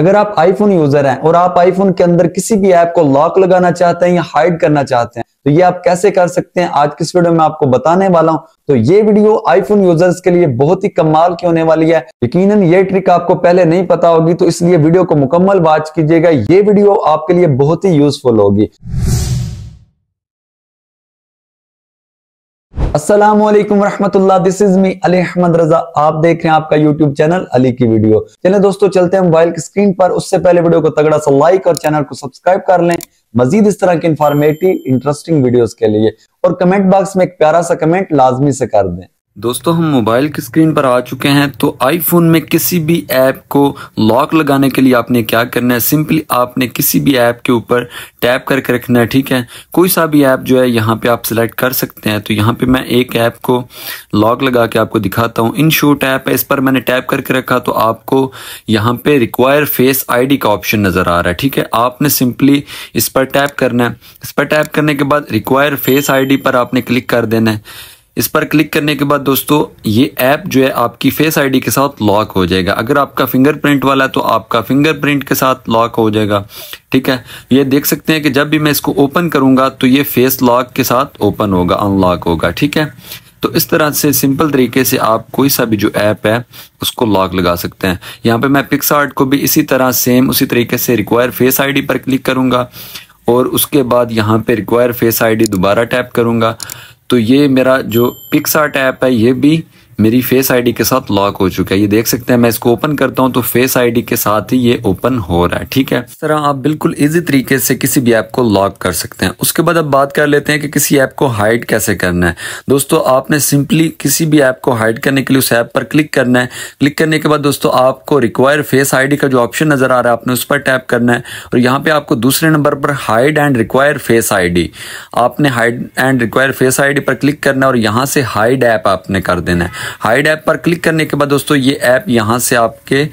अगर आप iPhone user हैं और आप आईफोन के अंदर किसी भी ऐप को लॉक लगाना चाहते हैं या हाइड करना चाहते हैं तो ये आप कैसे कर सकते हैं आज किस वीडियो में आपको बताने वाला हूं तो ये वीडियो आईफोन यूजर्स के लिए बहुत ही कमाल की होने वाली है यकीनन ये ट्रिक आपको पहले नहीं पता होगी तो इसलिए वीडियो को मुकम्मल वाच कीजिएगा ये वीडियो आपके लिए बहुत ही यूजफुल होगी Aslam this is me Ali Ahmad Raza आप देख रहे हैं आपका यूट्यूब चैनल अली की वीडियो चले दोस्तों चलते हैं मोबाइल की स्क्रीन पर उससे पहले वीडियो को तगड़ा सा लाइक और चैनल को सब्सक्राइब कर लें मजीद इस तरह की इंफॉर्मेटिव इंटरेस्टिंग वीडियोस के लिए और कमेंट बॉक्स में एक प्यारा सा कमेंट लाजमी से कर दें दोस्तों हम मोबाइल की स्क्रीन पर आ चुके हैं तो आईफोन में किसी भी ऐप को लॉक लगाने के लिए आपने क्या करना है सिंपली आपने किसी भी ऐप के ऊपर टैप करके रखना है ठीक है कोई सा भी ऐप जो है यहाँ पे आप सिलेक्ट कर सकते हैं तो यहाँ पे मैं एक ऐप को लॉक लगा के आपको दिखाता हूँ इन शोट ऐप है इस पर मैंने टैप करके रखा तो आपको यहाँ पे रिक्वायर फेस आई का ऑप्शन नज़र आ रहा है ठीक है आपने सिंपली इस पर टैप करना है इस पर टैप करने के बाद रिक्वायर फेस आई पर आपने क्लिक कर देना है इस पर क्लिक करने के बाद दोस्तों ये ऐप जो है आपकी फेस आईडी के साथ लॉक हो जाएगा अगर आपका फिंगरप्रिंट वाला है तो आपका फिंगरप्रिंट के साथ लॉक हो जाएगा ठीक है ये देख सकते हैं कि जब भी मैं इसको ओपन करूंगा तो ये फेस लॉक के साथ ओपन होगा अनलॉक होगा ठीक है तो इस तरह से सिंपल तरीके से आप कोई सा भी जो ऐप है उसको लॉक लगा सकते हैं यहाँ पे मैं पिक्सार्ट को भी इसी तरह सेम उसी तरीके से रिक्वायर फेस आईडी पर क्लिक करूंगा और उसके बाद यहाँ पे रिक्वायर फेस आईडी दोबारा टैप करूंगा तो ये मेरा जो पिक्सार्ट ऐप है ये भी मेरी फेस आईडी के साथ लॉक हो चुका है ये देख सकते हैं मैं इसको ओपन करता हूँ तो फेस आईडी के साथ ही ये ओपन हो रहा है ठीक है इस तरह आप बिल्कुल इजी तरीके से किसी भी ऐप को लॉक कर सकते हैं उसके बाद अब बात कर लेते हैं कि किसी ऐप को हाइड कैसे करना है दोस्तों आपने सिंपली किसी भी ऐप को हाइड करने के लिए उस ऐप पर क्लिक करना है क्लिक करने के बाद दोस्तों आपको रिक्वायर फेस आई का जो ऑप्शन नजर आ रहा है आपने उस पर टैप करना है और यहाँ पे आपको दूसरे नंबर पर hide and require face ID आपने hide and require face ID पर क्लिक करना है और यहाँ से हाइड ऐप आपने कर देना है हाइड ऐप पर क्लिक करने के बाद दोस्तों ये ऐप यहाँ से आपके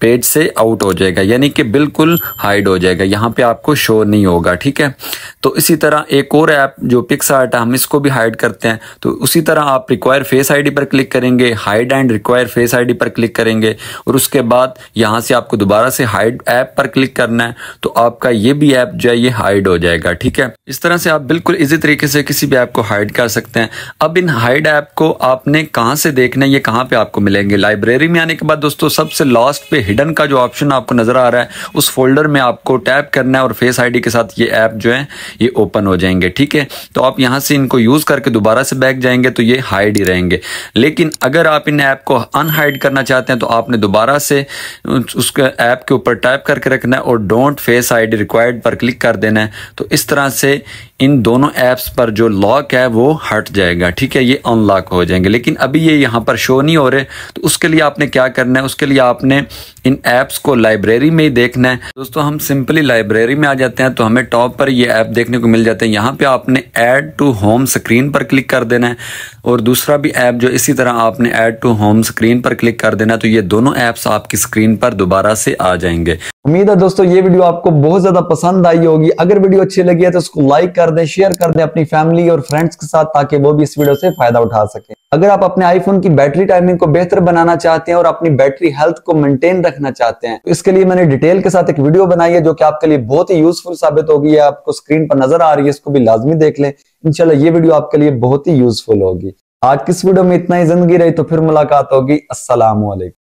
पेज से आउट हो जाएगा यानी कि बिल्कुल हाइड हो जाएगा यहाँ पे आपको शो नहीं होगा ठीक है तो इसी तरह एक और ऐप जो पिक्स आर्ट है हम इसको भी हाइड करते हैं तो उसी तरह आप रिक्वायर फेस आई पर क्लिक करेंगे hide and require face ID पर क्लिक करेंगे और उसके बाद यहाँ से आपको दोबारा से हाइड ऐप पर क्लिक करना है तो आपका ये भी ऐप जो है ये हाइड हो जाएगा ठीक है इस तरह से आप बिल्कुल इसी तरीके से किसी भी ऐप को हाइड कर सकते हैं अब इन हाइड ऐप को आपने कहाँ से देखने ये कहाँ पे आपको मिलेंगे लाइब्रेरी में आने के बाद दोस्तों सबसे लास्ट पे हिडन का जो ऑप्शन आपको नज़र आ रहा है उस फोल्डर में आपको टैप करना है और फेस आईडी के साथ ये ऐप जो है ये ओपन हो जाएंगे ठीक है तो आप यहाँ से इनको यूज़ करके दोबारा से बैक जाएंगे तो ये हाइड ही रहेंगे लेकिन अगर आप इन ऐप को अनहाइड करना चाहते हैं तो आपने दोबारा से उस ऐप के ऊपर टैप करके रखना है और डोंट फेस आई रिक्वायर्ड पर क्लिक कर देना है तो इस तरह से इन दोनों ऐप्स पर जो लॉक है वो हट जाएगा ठीक है ये अनलॉक हो जाएंगे लेकिन अभी ये यहाँ पर शो नहीं हो रहे तो उसके लिए आपने क्या करना है उसके लिए आपने इन ऐप्स को लाइब्रेरी में ही देखना है दोस्तों हम सिंपली लाइब्रेरी में आ जाते हैं तो हमें टॉप पर ये ऐप देखने को मिल जाते हैं यहाँ पे आपने ऐड टू होम स्क्रीन पर क्लिक कर देना है और दूसरा भी ऐप जो इसी तरह आपने ऐड टू होम स्क्रीन पर क्लिक कर देना है तो ये दोनों ऐप्स आपकी स्क्रीन पर दोबारा से आ जाएंगे उम्मीद है दोस्तों ये वीडियो आपको बहुत ज्यादा पसंद आई होगी अगर वीडियो अच्छी लगी है तो उसको लाइक कर कर दें शेयर कर दें अपनी फैमिली और फ्रेंड्स के साथ ताकि वो भी इस वीडियो से फायदा उठा सके अगर आप अपने आईफोन की बैटरी टाइमिंग को बेहतर बनाना चाहते हैं और अपनी बैटरी हेल्थ को मेंटेन रखना चाहते हैं तो इसके लिए मैंने डिटेल के साथ एक वीडियो बनाई है जो कि आपके लिए बहुत ही यूजफुल साबित होगी आपको स्क्रीन पर नजर आ रही है इसको भी लाजमी देख लें इनशाला ये वीडियो आपके लिए बहुत ही यूजफुल होगी आज किस वीडियो में इतना ही जिंदगी रही तो फिर मुलाकात होगी असलामकुम